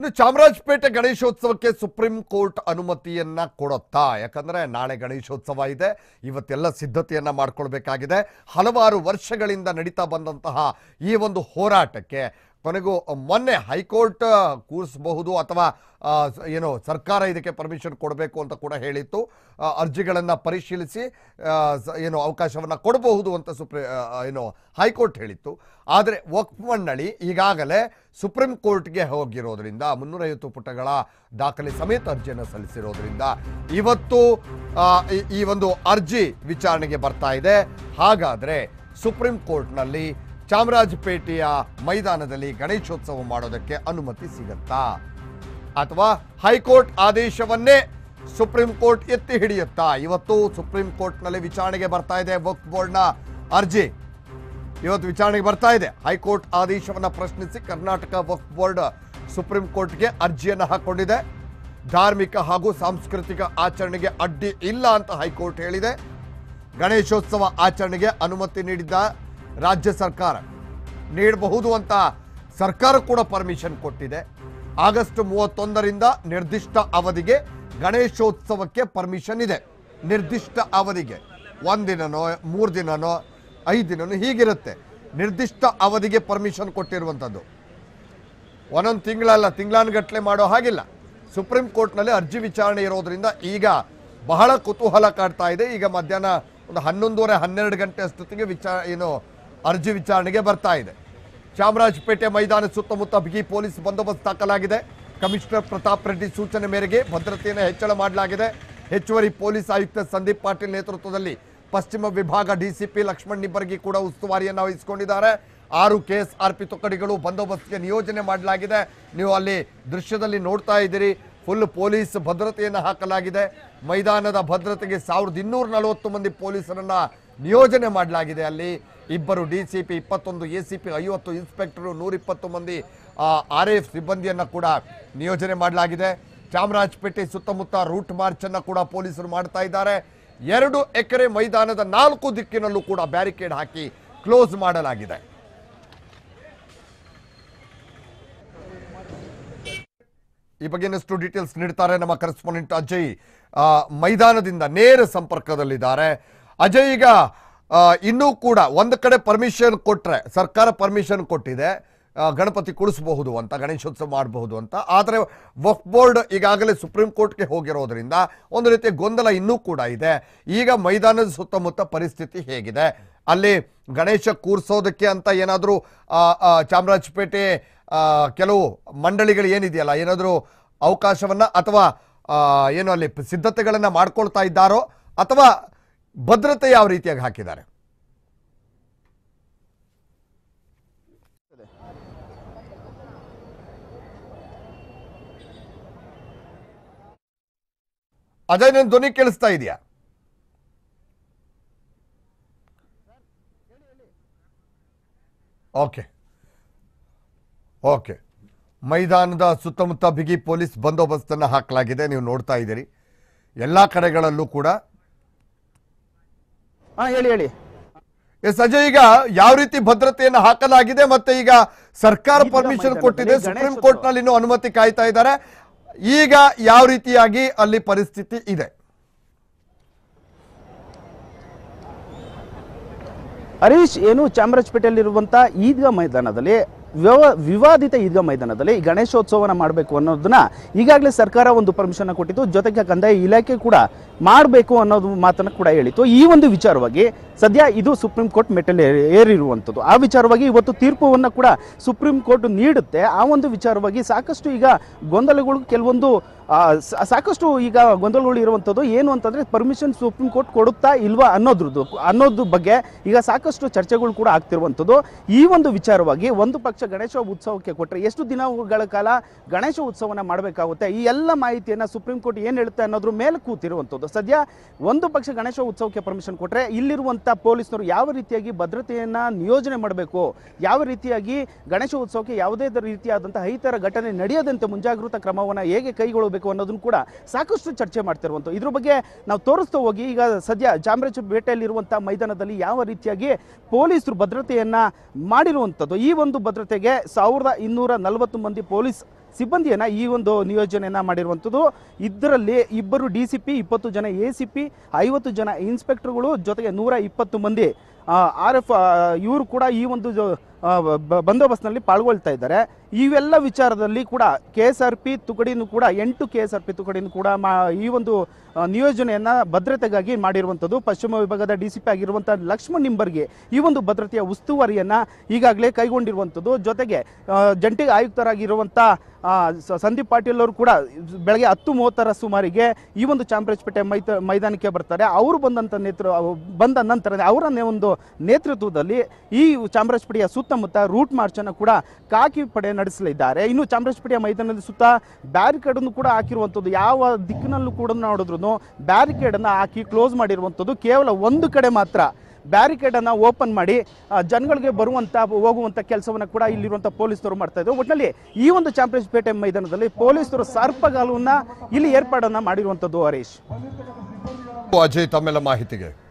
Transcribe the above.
ಇನ್ನು ಚಾಮರಾಜಪೇಟೆ ಗಣೇಶೋತ್ಸವಕ್ಕೆ supreme court ಅನುಮತಿಯನ್ನ ಕೊಡುತ್ತಾ ಯಾಕಂದ್ರೆ ನಾಳೆ ಗಣೇಶೋತ್ಸವ ಇದೆ ಇವತ್ತೆಲ್ಲ ಸಿದ್ಧತೆಯನ್ನ ಮಾಡ್ಕೊಳ್ಬೇಕಾಗಿದೆ ಹಲವಾರು ವರ್ಷಗಳಿಂದ ನಡೀತಾ ಬಂದಂತಹ ಈ ಒಂದು ಹೋರಾಟಕ್ಕೆ ಕೊನೆಗೂ ಮೊನ್ನೆ ಹೈಕೋರ್ಟ್ ಕೂರಿಸಬಹುದು ಅಥವಾ ಏನು ಸರ್ಕಾರ ಇದಕ್ಕೆ ಪರ್ಮಿಷನ್ ಕೊಡಬೇಕು ಅಂತ ಕೂಡ ಹೇಳಿತ್ತು ಅರ್ಜಿಗಳನ್ನು ಪರಿಶೀಲಿಸಿ ಏನು ಅವಕಾಶವನ್ನು ಕೊಡಬಹುದು ಅಂತ ಸುಪ್ರೀ ಏನು ಹೈಕೋರ್ಟ್ ಹೇಳಿತ್ತು ಆದರೆ ವಕ್ಫ್ ಮಂಡಳಿ ಈಗಾಗಲೇ ಸುಪ್ರೀಂ ಕೋರ್ಟ್ಗೆ ಹೋಗಿರೋದ್ರಿಂದ ಮುನ್ನೂರೈವತ್ತು ಪುಟಗಳ ದಾಖಲೆ ಸಮೇತ ಅರ್ಜಿಯನ್ನು ಸಲ್ಲಿಸಿರೋದ್ರಿಂದ ಇವತ್ತು ಈ ಒಂದು ಅರ್ಜಿ ವಿಚಾರಣೆಗೆ ಬರ್ತಾ ಇದೆ ಹಾಗಾದರೆ ಸುಪ್ರೀಂ ಕೋರ್ಟ್ನಲ್ಲಿ ಚಾಮರಾಜಪೇಟೆಯ ಮೈದಾನದಲ್ಲಿ ಗಣೇಶೋತ್ಸವ ಮಾಡೋದಕ್ಕೆ ಅನುಮತಿ ಸಿಗುತ್ತಾ ಅಥವಾ ಹೈಕೋರ್ಟ್ ಆದೇಶವನ್ನೇ ಸುಪ್ರೀಂ ಕೋರ್ಟ್ ಎತ್ತಿ ಹಿಡಿಯುತ್ತಾ ಇವತ್ತು ಸುಪ್ರೀಂ ಕೋರ್ಟ್ನಲ್ಲಿ ವಿಚಾರಣೆಗೆ ಬರ್ತಾ ಇದೆ ವಕ್ಫ್ ಬೋರ್ಡ್ನ ಅರ್ಜಿ ಇವತ್ತು ವಿಚಾರಣೆಗೆ ಬರ್ತಾ ಇದೆ ಹೈಕೋರ್ಟ್ ಆದೇಶವನ್ನು ಪ್ರಶ್ನಿಸಿ ಕರ್ನಾಟಕ ವಕ್ಫ್ ಬೋರ್ಡ್ ಸುಪ್ರೀಂ ಕೋರ್ಟ್ಗೆ ಅರ್ಜಿಯನ್ನು ಹಾಕೊಂಡಿದೆ ಧಾರ್ಮಿಕ ಹಾಗೂ ಸಾಂಸ್ಕೃತಿಕ ಆಚರಣೆಗೆ ಅಡ್ಡಿ ಇಲ್ಲ ಅಂತ ಹೈಕೋರ್ಟ್ ಹೇಳಿದೆ ಗಣೇಶೋತ್ಸವ ಆಚರಣೆಗೆ ಅನುಮತಿ ನೀಡಿದ್ದ ರಾಜ್ಯ ಸರ್ಕಾರ ನೀಡಬಹುದು ಅಂತ ಸರ್ಕಾರ ಕೂಡ ಪರ್ಮಿಷನ್ ಕೊಟ್ಟಿದೆ ಆಗಸ್ಟ್ ಮೂವತ್ತೊಂದರಿಂದ ನಿರ್ದಿಷ್ಟ ಅವಧಿಗೆ ಗಣೇಶೋತ್ಸವಕ್ಕೆ ಪರ್ಮಿಷನ್ ಇದೆ ನಿರ್ದಿಷ್ಟ ಅವಧಿಗೆ ಒಂದಿನನೋ ಮೂರು ದಿನನೋ ಐದು ದಿನನೋ ಹೀಗಿರುತ್ತೆ ನಿರ್ದಿಷ್ಟ ಅವಧಿಗೆ ಪರ್ಮಿಷನ್ ಕೊಟ್ಟಿರುವಂಥದ್ದು ಒಂದೊಂದು ತಿಂಗಳಲ್ಲ ತಿಂಗಳಾನುಗಟ್ಟಲೆ ಮಾಡೋ ಹಾಗಿಲ್ಲ ಸುಪ್ರೀಂ ಕೋರ್ಟ್ನಲ್ಲಿ ಅರ್ಜಿ ವಿಚಾರಣೆ ಇರೋದರಿಂದ ಈಗ ಬಹಳ ಕುತೂಹಲ ಕಾಡ್ತಾ ಇದೆ ಈಗ ಮಧ್ಯಾಹ್ನ ಒಂದು ಹನ್ನೊಂದೂವರೆ ಹನ್ನೆರಡು ಗಂಟೆ ಅಷ್ಟೊತ್ತಿಗೆ ವಿಚಾರ ಏನು ಅರ್ಜಿ ವಿಚಾರಣೆಗೆ ಬರ್ತಾ ಇದೆ ಚಾಮರಾಜಪೇಟೆ ಮೈದಾನ ಸುತ್ತಮುತ್ತ ಬಿಗಿ ಪೊಲೀಸ್ ಬಂದೋಬಸ್ತ್ ಹಾಕಲಾಗಿದೆ ಕಮಿಷನರ್ ಪ್ರತಾಪ್ ರೆಡ್ಡಿ ಸೂಚನೆ ಮೇರೆಗೆ ಭದ್ರತೆಯನ್ನು ಹೆಚ್ಚಳ ಮಾಡಲಾಗಿದೆ ಹೆಚ್ಚುವರಿ ಪೊಲೀಸ್ ಆಯುಕ್ತ ಸಂದೀಪ್ ಪಾಟೀಲ್ ನೇತೃತ್ವದಲ್ಲಿ ಪಶ್ಚಿಮ ವಿಭಾಗ ಡಿಸಿಪಿ ಲಕ್ಷ್ಮಣ್ ನಿಬ್ಬರ್ಗಿ ಕೂಡ ಉಸ್ತುವಾರಿಯನ್ನು ವಹಿಸಿಕೊಂಡಿದ್ದಾರೆ ಆರು ಕೆ ಎಸ್ ಆರ್ ಪಿ ತುಕಡಿಗಳು ಬಂದೋಬಸ್ತ್ಗೆ ನಿಯೋಜನೆ ಮಾಡಲಾಗಿದೆ ನೀವು ಅಲ್ಲಿ ದೃಶ್ಯದಲ್ಲಿ ನೋಡ್ತಾ ಇದ್ದೀರಿ ಫುಲ್ ಪೊಲೀಸ್ ಭದ್ರತೆಯನ್ನು ಹಾಕಲಾಗಿದೆ ಮೈದಾನದ ಭದ್ರತೆಗೆ ಸಾವಿರದ ಇನ್ನೂರ ನಲವತ್ತು ಮಂದಿ ಪೊಲೀಸರನ್ನು ನಿಯೋಜನೆ ಮಾಡಲಾಗಿದೆ ಅಲ್ಲಿ ಇಬ್ಬರು ಡಿ ಸಿ ಇಪ್ಪತ್ತೊಂದು ಎ ಸಿ ಪಿ ಐವತ್ತು ಇನ್ಸ್ಪೆಕ್ಟರು ನೂರಿಪ್ಪತ್ತು ಮಂದಿ ಆರ್ ಎಫ್ ಸಿಬ್ಬಂದಿಯನ್ನು ಕೂಡ ನಿಯೋಜನೆ ಮಾಡಲಾಗಿದೆ ಚಾಮರಾಜಪೇಟೆ ಸುತ್ತಮುತ್ತ ರೂಟ್ ಮಾರ್ಚನ್ನು ಕೂಡ ಪೊಲೀಸರು ಮಾಡ್ತಾ ಇದ್ದಾರೆ ಎರಡು ಎಕರೆ ಮೈದಾನದ ನಾಲ್ಕು ದಿಕ್ಕಿನಲ್ಲೂ ಕೂಡ ಬ್ಯಾರಿಕೇಡ್ ಹಾಕಿ ಕ್ಲೋಸ್ ಮಾಡಲಾಗಿದೆ ಈ ಬಗ್ಗೆ ಇನ್ನಷ್ಟು ಡೀಟೇಲ್ಸ್ ನೀಡ್ತಾರೆ ನಮ್ಮ ಕರೆಸ್ಪಾಂಡೆಂಟ್ ಅಜಯ್ ಮೈದಾನದಿಂದ ನೇರ ಸಂಪರ್ಕದಲ್ಲಿದ್ದಾರೆ ಅಜಯ್ ಈಗ ಇನ್ನೂ ಕೂಡ ಒಂದು ಕಡೆ ಪರ್ಮಿಷನ್ ಕೊಟ್ಟರೆ ಸರ್ಕಾರ ಪರ್ಮಿಷನ್ ಕೊಟ್ಟಿದೆ ಗಣಪತಿ ಕುಳಿಸಬಹುದು ಅಂತ ಗಣೇಶೋತ್ಸವ ಮಾಡಬಹುದು ಅಂತ ಆದರೆ ವಕ್ ಬೋರ್ಡ್ ಈಗಾಗಲೇ ಸುಪ್ರೀಂ ಕೋರ್ಟ್ಗೆ ಹೋಗಿರೋದ್ರಿಂದ ಒಂದು ರೀತಿಯ ಗೊಂದಲ ಇನ್ನೂ ಕೂಡ ಇದೆ ಈಗ ಮೈದಾನದ ಸುತ್ತಮುತ್ತ ಪರಿಸ್ಥಿತಿ ಹೇಗಿದೆ ಅಲ್ಲಿ ಗಣೇಶ ಕೂರಿಸೋದಕ್ಕೆ ಅಂತ ಏನಾದರೂ ಚಾಮರಾಜಪೇಟೆ ಕೆಲವು ಮಂಡಳಿಗಳು ಏನಿದೆಯಲ್ಲ ಏನಾದರೂ ಅವಕಾಶವನ್ನು ಅಥವಾ ಏನು ಅಲ್ಲಿ ಸಿದ್ಧತೆಗಳನ್ನು ಮಾಡ್ಕೊಳ್ತಾ ಇದ್ದಾರೋ ಅಥವಾ ಭದ್ರತೆ ಯಾವ ರೀತಿಯಾಗಿ ಹಾಕಿದ್ದಾರೆ ಅಜಯ್ ನನ್ನ ಧ್ವನಿ ಕೇಳಿಸ್ತಾ ಇದೆಯಾ ಓಕೆ ಓಕೆ ಮೈದಾನದ ಸುತ್ತಮುತ್ತ ಬಿಗಿ ಪೊಲೀಸ್ ಬಂದೋಬಸ್ತನ್ನು ಹಾಕಲಾಗಿದೆ ನೀವು ನೋಡ್ತಾ ಇದ್ದೀರಿ ಎಲ್ಲ ಕಡೆಗಳಲ್ಲೂ ಕೂಡ ಹೇಳಿ ಹೇಳಿ ಸಂಜಯ್ ಈಗ ಯಾವ ರೀತಿ ಭದ್ರತೆಯನ್ನು ಹಾಕಲಾಗಿದೆ ಮತ್ತೆ ಈಗ ಸರ್ಕಾರ ಪರ್ಮಿಷನ್ ಕೊಟ್ಟಿದೆ ಸುಪ್ರೀಂ ಕೋರ್ಟ್ ನಲ್ಲಿ ಇನ್ನು ಅನುಮತಿ ಕಾಯ್ತಾ ಇದ್ದಾರೆ ಈಗ ಯಾವ ರೀತಿಯಾಗಿ ಅಲ್ಲಿ ಪರಿಸ್ಥಿತಿ ಇದೆ ಹರೀಶ್ ಏನು ಚಾಮರಾಜಪೇಟೆಯಲ್ಲಿರುವಂತಹ ಈದ್ಗಾ ಮೈದಾನದಲ್ಲಿ ವ್ಯವ ವಿವಾದಿತ ಈದ್ಗಾ ಮೈದಾನದಲ್ಲಿ ಗಣೇಶೋತ್ಸವನ ಮಾಡಬೇಕು ಅನ್ನೋದನ್ನ ಈಗಾಗಲೇ ಸರ್ಕಾರ ಒಂದು ಪರ್ಮಿಷನ್ ಕೊಟ್ಟಿತ್ತು ಜೊತೆಗೆ ಕಂದಾಯ ಇಲಾಖೆ ಕೂಡ ಮಾಡಬೇಕು ಅನ್ನೋದು ಮಾತನ್ನು ಕೂಡ ಹೇಳಿತ್ತು ಈ ಒಂದು ವಿಚಾರವಾಗಿ ಸದ್ಯ ಇದು ಸುಪ್ರೀಂ ಕೋರ್ಟ್ ಮೆಟಲ್ ಏರಿರುವಂಥದ್ದು ಆ ವಿಚಾರವಾಗಿ ಇವತ್ತು ತೀರ್ಪುವನ್ನು ಕೂಡ ಸುಪ್ರೀಂ ಕೋರ್ಟ್ ನೀಡುತ್ತೆ ಆ ಒಂದು ವಿಚಾರವಾಗಿ ಸಾಕಷ್ಟು ಈಗ ಗೊಂದಲಗಳು ಕೆಲವೊಂದು ಸಾಕಷ್ಟು ಈಗ ಗೊಂದಲಗಳು ಇರುವಂಥದ್ದು ಏನು ಅಂತಂದರೆ ಪರ್ಮಿಷನ್ ಸುಪ್ರೀಂ ಕೋರ್ಟ್ ಕೊಡುತ್ತಾ ಇಲ್ವಾ ಅನ್ನೋದ್ರದ್ದು ಅನ್ನೋದ್ರ ಬಗ್ಗೆ ಈಗ ಸಾಕಷ್ಟು ಚರ್ಚೆಗಳು ಕೂಡ ಆಗ್ತಿರುವಂಥದ್ದು ಈ ಒಂದು ವಿಚಾರವಾಗಿ ಒಂದು ಪಕ್ಷ ಗಣೇಶ ಉತ್ಸವಕ್ಕೆ ಕೊಟ್ಟರೆ ಎಷ್ಟು ದಿನಗಳ ಕಾಲ ಗಣೇಶ ಉತ್ಸವನ ಮಾಡಬೇಕಾಗುತ್ತೆ ಈ ಎಲ್ಲ ಮಾಹಿತಿಯನ್ನು ಸುಪ್ರೀಂ ಕೋರ್ಟ್ ಏನು ಹೇಳುತ್ತೆ ಅನ್ನೋದ್ರ ಮೇಲೆ ಕೂತಿರುವಂಥದ್ದು ಸದ್ಯ ಒಂದು ಪಕ್ಷ ಗಣೇಶ ಉತ್ಸವಕ್ಕೆ ಪರ್ಮಿಷನ್ ಕೊಟ್ಟರೆ ಇಲ್ಲಿರುವಂಥ ಇಂಥ ಪೊಲೀಸರು ಯಾವ ರೀತಿಯಾಗಿ ಭದ್ರತೆಯನ್ನು ನಿಯೋಜನೆ ಮಾಡಬೇಕು ಯಾವ ರೀತಿಯಾಗಿ ಗಣೇಶ ಉತ್ಸವಕ್ಕೆ ಯಾವುದೇ ರೀತಿಯಾದಂಥ ಹೈತರ ಘಟನೆ ನಡೆಯದಂತೆ ಮುಂಜಾಗ್ರತಾ ಕ್ರಮವನ್ನು ಹೇಗೆ ಕೈಗೊಳ್ಳಬೇಕು ಅನ್ನೋದನ್ನು ಕೂಡ ಸಾಕಷ್ಟು ಚರ್ಚೆ ಮಾಡ್ತಿರುವಂಥ ಇದ್ರ ಬಗ್ಗೆ ನಾವು ತೋರಿಸ್ತಾ ಹೋಗಿ ಈಗ ಸದ್ಯ ಚಾಮರಾಜಪೇಟೆಯಲ್ಲಿರುವಂಥ ಮೈದಾನದಲ್ಲಿ ಯಾವ ರೀತಿಯಾಗಿ ಪೊಲೀಸರು ಭದ್ರತೆಯನ್ನು ಮಾಡಿರುವಂಥದ್ದು ಈ ಒಂದು ಭದ್ರತೆಗೆ ಸಾವಿರದ ಇನ್ನೂರ ನಲವತ್ತು ಮಂದಿ ಪೊಲೀಸ್ ಸಿಬ್ಬಂದಿಯನ್ನು ಈ ಒಂದು ನಿಯೋಜನೆಯನ್ನು ಮಾಡಿರುವಂಥದ್ದು ಇದರಲ್ಲಿ ಇಬ್ಬರು ಡಿ ಸಿ ಪಿ ಇಪ್ಪತ್ತು ಜನ ಎ ಸಿ ಪಿ ಐವತ್ತು ಜನ ಇನ್ಸ್ಪೆಕ್ಟರ್ಗಳು ಜೊತೆಗೆ ನೂರ ಇಪ್ಪತ್ತು ಮಂದಿ ಆರ್ ಎಫ್ ಇವರು ಕೂಡ ಈ ಒಂದು ಬಂದೋಬಸ್ತ್ನಲ್ಲಿ ಪಾಲ್ಗೊಳ್ತಾ ಇದ್ದಾರೆ ಇವೆಲ್ಲ ವಿಚಾರದಲ್ಲಿ ಕೂಡ ಕೆ ಎಸ್ ಆರ್ ಪಿ ತುಕಡಿನೂ ಕೂಡ ಎಂಟು ಕೆ ಎಸ್ ಆರ್ ಪಿ ತುಕಡಿನೂ ಕೂಡ ಮಾ ಈ ಒಂದು ನಿಯೋಜನೆಯನ್ನು ಭದ್ರತೆಗಾಗಿ ಮಾಡಿರುವಂಥದ್ದು ಪಶ್ಚಿಮ ವಿಭಾಗದ ಡಿ ಸಿ ಪಿ ಆಗಿರುವಂಥ ಲಕ್ಷ್ಮಣ್ ನಿಂಬರ್ಗೆ ಈ ಒಂದು ಭದ್ರತೆಯ ಉಸ್ತುವಾರಿಯನ್ನು ಈಗಾಗಲೇ ಕೈಗೊಂಡಿರುವಂಥದ್ದು ಜೊತೆಗೆ ಜಂಟಿ ಆಯುಕ್ತರಾಗಿರುವಂಥ ಸಂದೀಪ್ ಪಾಟೀಲ್ ಅವರು ಕೂಡ ಬೆಳಗ್ಗೆ ಹತ್ತು ಮೂವತ್ತರ ಸುಮಾರಿಗೆ ಈ ಒಂದು ಚಾಮರಾಜಪೇಟೆ ಮೈತ ಮೈದಾನಕ್ಕೆ ಬರ್ತಾರೆ ಅವರು ಬಂದಂಥ ನೇತೃ ಬಂದ ನಂತರ ಅವರ ಒಂದು ನೇತೃತ್ವದಲ್ಲಿ ಈ ಚಾಮರಾಜಪೇಟೆಯ ಸುತ್ತ ಸುತ್ತಮುತ್ತ ರೂಟ್ ಮಾರ್ಚ್ ಅನ್ನು ಕೂಡ ಕಾಕಿ ಪಡೆ ನಡೆಸಲಿದ್ದಾರೆ ಇನ್ನು ಚಾಮರಾಜಪೇಟೆಯ ಮೈದಾನದ ಸುತ್ತ ಬ್ಯಾರಿಕೇಡ್ ಅನ್ನು ಕೂಡ ಹಾಕಿರುವಂಥದ್ದು ಯಾವ ದಿಕ್ಕಿನಲ್ಲೂ ಕೂಡ ನೋಡಿದ್ರು ಬ್ಯಾರಿಕೇಡ್ ಅನ್ನು ಹಾಕಿ ಕ್ಲೋಸ್ ಮಾಡಿರುವಂಥದ್ದು ಕೇವಲ ಒಂದು ಕಡೆ ಮಾತ್ರ ಅನ್ನು ಓಪನ್ ಮಾಡಿ ಜನಗಳಿಗೆ ಬರುವಂತ ಹೋಗುವಂತ ಕೆಲಸವನ್ನು ಕೂಡ ಇಲ್ಲಿರುವಂತಹ ಪೊಲೀಸರು ಮಾಡ್ತಾ ಇದ್ರು ಒಟ್ನಲ್ಲಿ ಈ ಒಂದು ಚಾಮರಾಜಪೇಟೆ ಮೈದಾನದಲ್ಲಿ ಪೊಲೀಸರು ಸರ್ಪಗಾಲವನ್ನು ಇಲ್ಲಿ ಏರ್ಪಾಡನ್ನ ಮಾಡಿರುವಂಥದ್ದು ಹರೀಶ್ ಅಜಯ್ ತಮ್ಮೆಲ್ಲ ಮಾಹಿತಿಗೆ